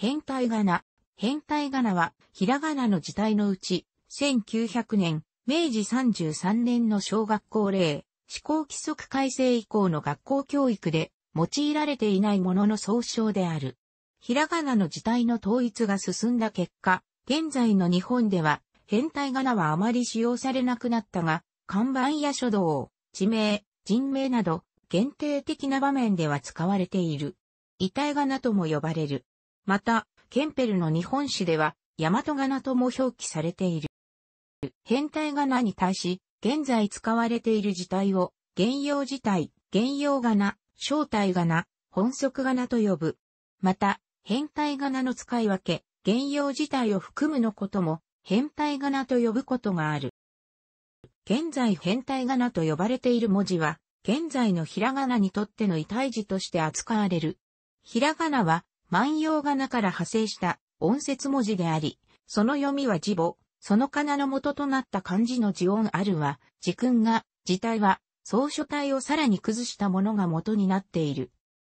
変態仮名。変態仮名は、ひらがなの字体のうち、1900年、明治33年の小学校令、施行規則改正以降の学校教育で、用いられていないものの総称である。ひらがなの字体の統一が進んだ結果、現在の日本では、変態仮名はあまり使用されなくなったが、看板や書道、地名、人名など、限定的な場面では使われている。遺体仮名とも呼ばれる。また、ケンペルの日本史では、大和ガナとも表記されている。変態ガナに対し、現在使われている字体を、原用字体、原用ガナ、正体ガナ、本則ガナと呼ぶ。また、変態ガナの使い分け、原用字体を含むのことも、変態仮名と呼ぶことがある。現在変態仮名と呼ばれている文字は、現在のひらがなにとっての異体字として扱われる。ひらがなは、万葉仮名から派生した音節文字であり、その読みは字母、その仮名の元となった漢字の字音あるは、字訓が、字体は、草書体をさらに崩したものが元になっている。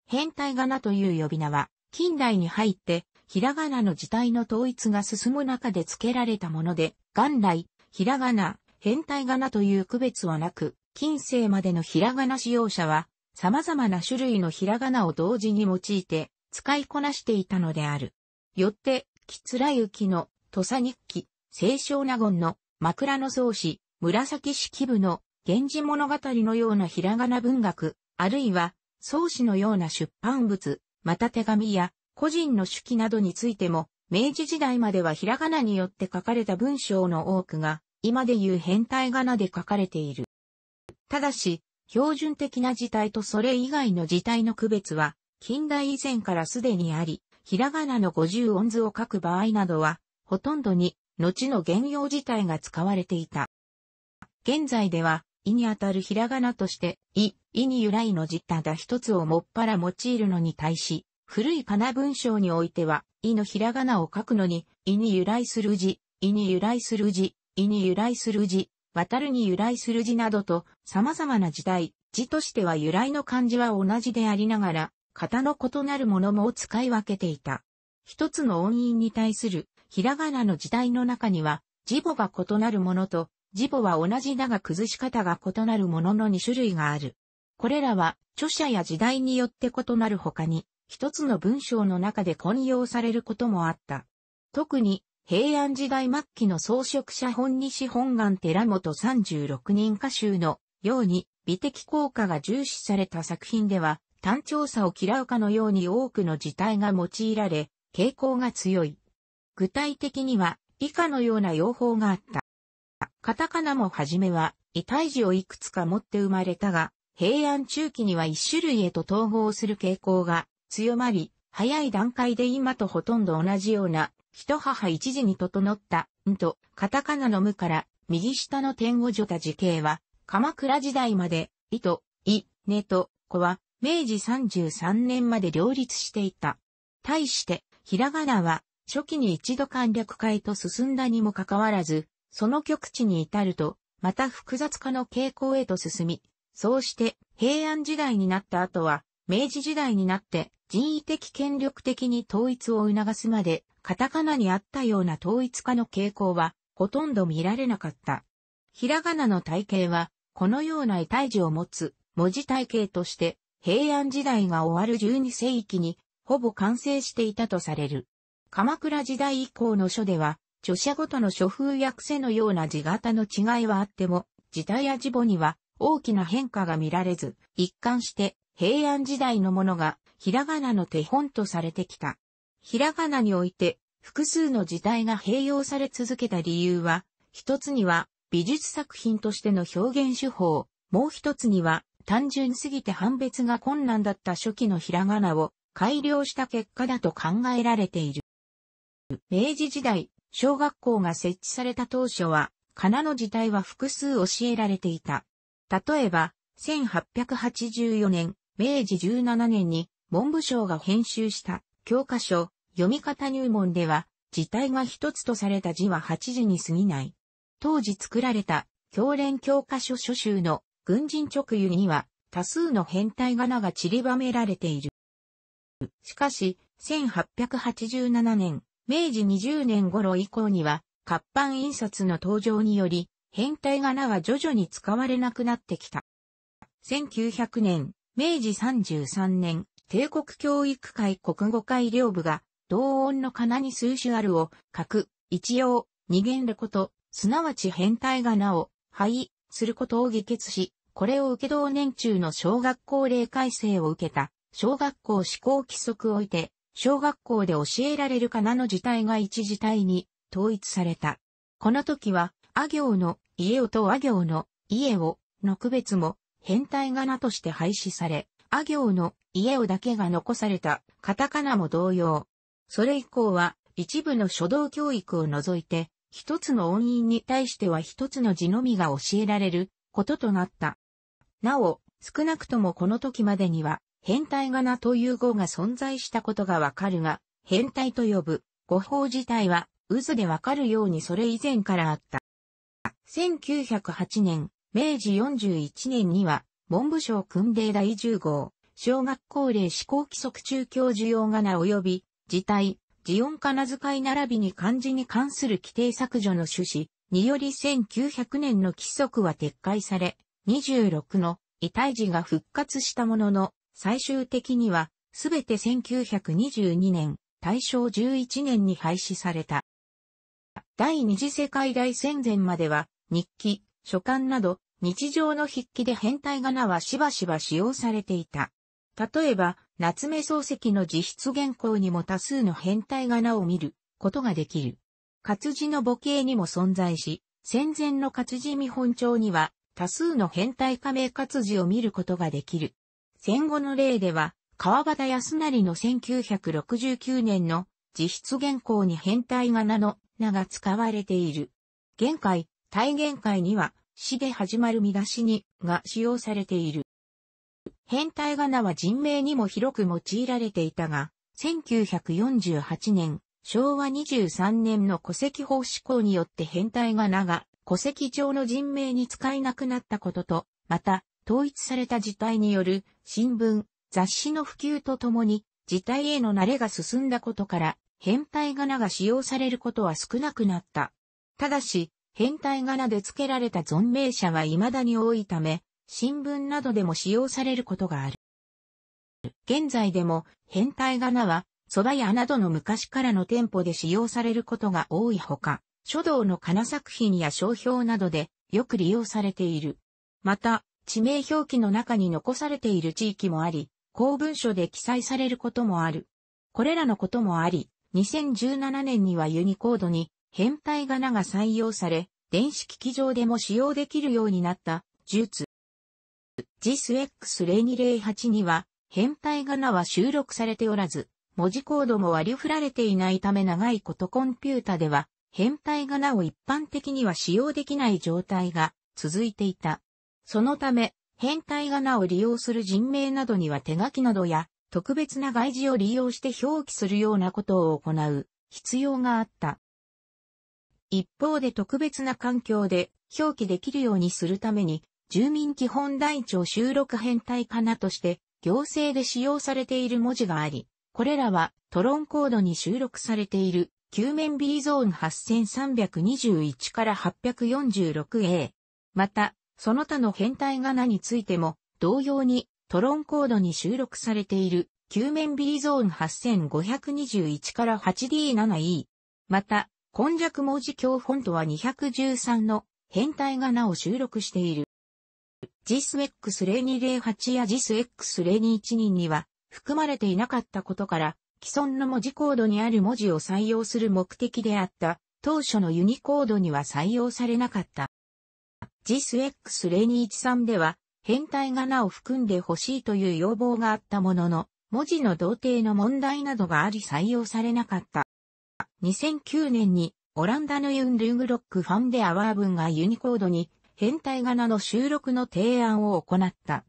変体仮名という呼び名は、近代に入って、ひらがなの字体の統一が進む中で付けられたもので、元来、ひらがな、変体仮名という区別はなく、近世までのひらがな使用者は、様々な種類のひらがなを同時に用いて、使いこなしていたのである。よって、木ゆきの土佐日記、清少納言の枕草子、紫式部の源氏物語のようなひらがな文学、あるいは草子のような出版物、また手紙や個人の手記などについても、明治時代まではひらがなによって書かれた文章の多くが、今でいう変態仮名で書かれている。ただし、標準的な字体とそれ以外の字体の区別は近代以前からすでにあり、ひらがなの五十音図を書く場合などは、ほとんどに、後の原用自体が使われていた。現在では、意にあたるひらがなとして、い、意に由来の字ただ一つをもっぱら用いるのに対し、古い仮名文章においては、意のひらがなを書くのに、意に由来する字、意に由来する字、意に由来する字、渡るに由来する字などと、様々な時代、字としては由来の漢字は同じでありながら、型の異なるものも使い分けていた。一つの音韻に対するひらがなの時代の中には、字母が異なるものと、字母は同じだが崩し方が異なるものの2種類がある。これらは著者や時代によって異なる他に、一つの文章の中で混用されることもあった。特に、平安時代末期の装飾者本西本願寺本36人歌集のように美的効果が重視された作品では、単調さを嫌うかのように多くの字体が用いられ、傾向が強い。具体的には、以下のような用法があった。カタカナもはじめは、異体字をいくつか持って生まれたが、平安中期には一種類へと統合する傾向が強まり、早い段階で今とほとんど同じような、一母一字に整った、んと、カタカナの無から、右下の点を除た字形は、鎌倉時代まで、いと、い、ねと、子は、明治33年まで両立していた。対して、ひらがなは、初期に一度簡略化へと進んだにもかかわらず、その極地に至ると、また複雑化の傾向へと進み、そうして平安時代になった後は、明治時代になって人為的権力的に統一を促すまで、カタカナにあったような統一化の傾向は、ほとんど見られなかった。ひらがなの体系は、このような異体字を持つ文字体系として平安時代が終わる12世紀に、ほぼ完成していたとされる。鎌倉時代以降の書では、著者ごとの書風や癖のような字型の違いはあっても、字体や字母には大きな変化が見られず、一貫して平安時代のものがひらがなの手本とされてきた。ひらがなにおいて複数の字体が併用され続けた理由は、一つには美術作品としての表現手法、もう一つには単純すぎて判別が困難だった初期のひらがなを改良した結果だと考えられている。明治時代、小学校が設置された当初は、仮名の字体は複数教えられていた。例えば、1884年、明治17年に文部省が編集した教科書、読み方入門では、字体が一つとされた字は8字に過ぎない。当時作られた、教練教科書書集の軍人直輸には多数の変態仮名が散りばめられている。しかし、1887年、明治20年頃以降には、活版印刷の登場により、変態仮名は徐々に使われなくなってきた。1900年、明治33年、帝国教育会国語会両部が、同音の仮名に数種あるを、書く、一応、二元でこと、すなわち変態仮名を、灰、することを議決し、これを受け同年中の小学校例改正を受けた、小学校施行規則を置いて、小学校で教えられるかなの事態が一事態に統一された。この時は、あ行の家をとあ行の家をの区別も変態仮名として廃止され、あ行の家をだけが残されたカタカナも同様。それ以降は一部の書道教育を除いて一つの音韻に対しては一つの字のみが教えられることとなった。なお、少なくともこの時までには、変態仮名という語が存在したことがわかるが、変態と呼ぶ語法自体は渦でわかるようにそれ以前からあった。1908年、明治41年には、文部省訓令第10号、小学校令施行規則中教授用仮名及び、事体、ジオン仮名遣い並びに漢字に関する規定削除の趣旨により1900年の規則は撤回され、26の異体字が復活したものの、最終的には、すべて1922年、大正11年に廃止された。第二次世界大戦前までは、日記、書簡など、日常の筆記で変体仮名はしばしば使用されていた。例えば、夏目漱石の自筆原稿にも多数の変態仮名を見ることができる。活字の母系にも存在し、戦前の活字見本帳には多数の変態仮名活字を見ることができる。戦後の例では、川端康成の1969年の自筆原稿に変態仮名の名が使われている。限界、体限界には、死で始まる見出しにが使用されている。変態仮名は人名にも広く用いられていたが、1948年、昭和23年の戸籍法施行によって変態仮名が戸籍上の人名に使えなくなったことと、また、統一された事態による新聞、雑誌の普及とともに、事態への慣れが進んだことから、変態仮名が使用されることは少なくなった。ただし、変態仮名で付けられた存命者は未だに多いため、新聞などでも使用されることがある。現在でも、変態仮名は、蕎麦屋などの昔からの店舗で使用されることが多いほか、書道の仮名作品や商標などでよく利用されている。また、地名表記の中に残されている地域もあり、公文書で記載されることもある。これらのこともあり、2017年にはユニコードに変態仮名が採用され、電子機器上でも使用できるようになった、術。ジ i s x 0 2 0 8には、変態仮名は収録されておらず、文字コードも割り振られていないため長いことコンピュータでは、変態仮名を一般的には使用できない状態が続いていた。そのため、変態仮名を利用する人名などには手書きなどや特別な外字を利用して表記するようなことを行う必要があった。一方で特別な環境で表記できるようにするために住民基本台帳収録変態かなとして、行政で使用されている文字があり、これらはトロンコードに収録されている、球面 B ゾーン8321から 846A。また、その他の変態仮名についても、同様にトロンコードに収録されている、球面 B ゾーン8521から 8D7E。また、今弱文字教本とは213の変態仮名を収録している。ジ i s x 0 2 0 8やジ i s x 0 2 1 2には含まれていなかったことから、既存の文字コードにある文字を採用する目的であった、当初のユニコードには採用されなかった。ジ i s x 0 2 1 3では、変態仮名を含んでほしいという要望があったものの、文字の同定の問題などがあり採用されなかった。2009年にオランダのユン・ルーグロックファンデアワー文がユニコードに変態仮名の収録の提案を行った。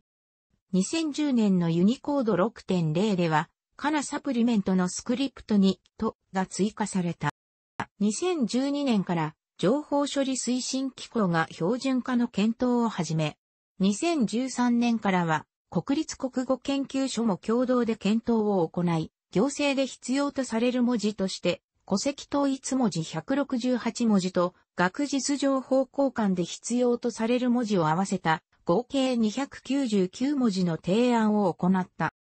2010年のユニコード6.0では、カナサプリメントのスクリプトに、と、が追加された。2012年から、情報処理推進機構が標準化の検討を始め、2013年からは、国立国語研究所も共同で検討を行い、行政で必要とされる文字として、戸籍統一文字168文字と学術情報交換で必要とされる文字を合わせた合計299文字の提案を行った。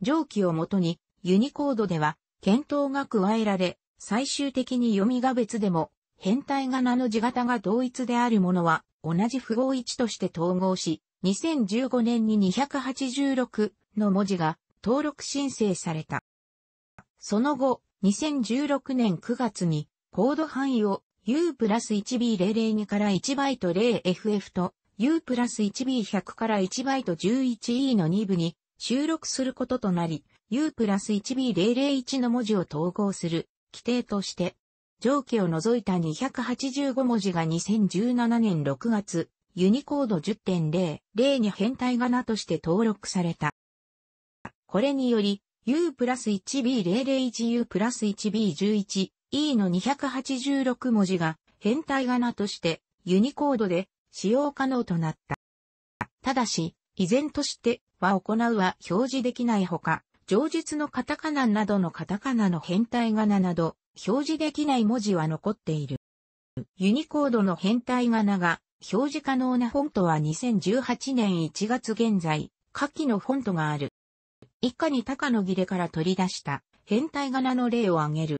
上記をもとにユニコードでは検討が加えられ、最終的に読みが別でも、変態が名の字型が同一であるものは同じ符号1として統合し、2015年に286の文字が登録申請された。その後、2016年9月にコード範囲を U プラス 1B002 から1バイト 0FF と U プラス 1B100 から1バイト 11E の2部に収録することとなり、U プラス 1B001 の文字を統合する規定として、上記を除いた285文字が2017年6月、ユニコード10.0、0に変態仮名として登録された。これにより、U プラス 1B001U プラス 1B11、E の286文字が変体仮名としてユニコードで使用可能となった。ただし、依然としては行うは表示できないほか、上述のカタカナなどのカタカナの変体仮名など表示できない文字は残っている。ユニコードの変体仮名が表示可能なフォントは2018年1月現在、下記のフォントがある。以下に高の切れから取り出した変体仮名の例を挙げる。